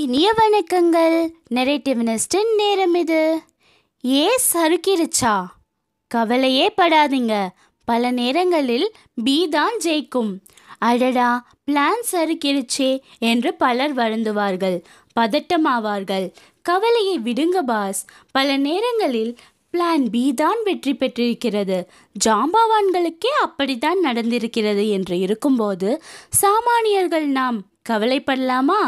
இனிய வணக்கங்கள் நெரேட்டிவ்னிஸ்டின் நேரம் இது ஏன் சறுக்கிருச்சா கவலையே படாதீங்க பல நேரங்களில் பி தான் ஜெயிக்கும் அடடா பிளான் சறுக்கிருச்சே என்று பலர் வருந்துவார்கள் பதட்டமாவார்கள் கவலையை விடுங்க பாஸ் பல நேரங்களில் பிளான் பி தான் வெற்றி பெற்றிருக்கிறது ஜாம்பாவான்களுக்கே அப்படித்தான் நடந்திருக்கிறது என்று இருக்கும்போது சாமானியர்கள் நாம் கவலைப்படலாமா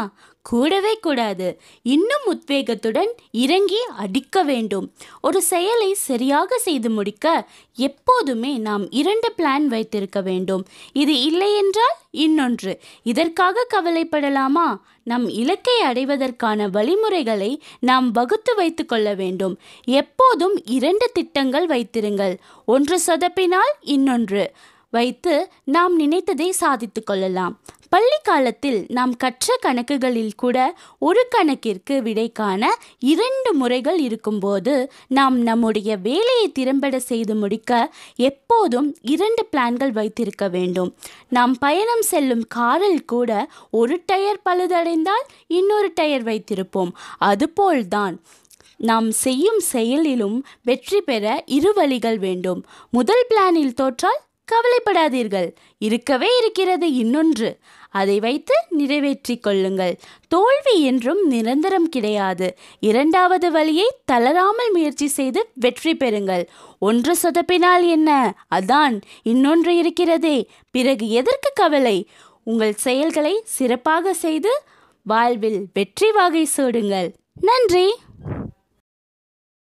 கூடவே கூடாது இன்னும் உத்வேகத்துடன் இறங்கி அடிக்க வேண்டும் ஒரு செயலை சரியாக செய்து முடிக்க எப்போதுமே நாம் இரண்டு பிளான் வைத்திருக்க வேண்டும் இது இல்லையென்றால் இன்னொன்று இதற்காக கவலைப்படலாமா நம் இலக்கை அடைவதற்கான வழிமுறைகளை நாம் வகுத்து வைத்து கொள்ள வேண்டும் எப்போதும் இரண்டு திட்டங்கள் வைத்திருங்கள் ஒன்று சொதப்பினால் இன்னொன்று வைத்து நாம் நினைத்ததை சாதித்து கொள்ளலாம் பள்ளி காலத்தில் நாம் கற்ற கணக்குகளில் கூட ஒரு கணக்கிற்கு விடை காண இரண்டு முறைகள் இருக்கும்போது நாம் நம்முடைய வேலையை திறம்பட செய்து முடிக்க எப்போதும் இரண்டு பிளான்கள் வைத்திருக்க வேண்டும் நாம் பயணம் செல்லும் காரில் கூட ஒரு டயர் பழுதடைந்தால் இன்னொரு டயர் வைத்திருப்போம் அதுபோல்தான் நாம் செய்யும் செயலிலும் வெற்றி பெற இரு வழிகள் வேண்டும் முதல் பிளானில் தோற்றால் கவலைப்படாதீர்கள் இருக்கவே இருக்கிறது இன்னொன்று அதை வைத்து நிறைவேற்றி கொள்ளுங்கள் தோல்வி என்றும் நிரந்தரம் கிடையாது இரண்டாவது வழியை தளராமல் முயற்சி செய்து வெற்றி பெறுங்கள் ஒன்று சொதப்பினால் என்ன அதான் இன்னொன்று இருக்கிறதே பிறகு எதற்கு கவலை உங்கள் செயல்களை சிறப்பாக செய்து வாழ்வில் வெற்றி வாகை சூடுங்கள் நன்றி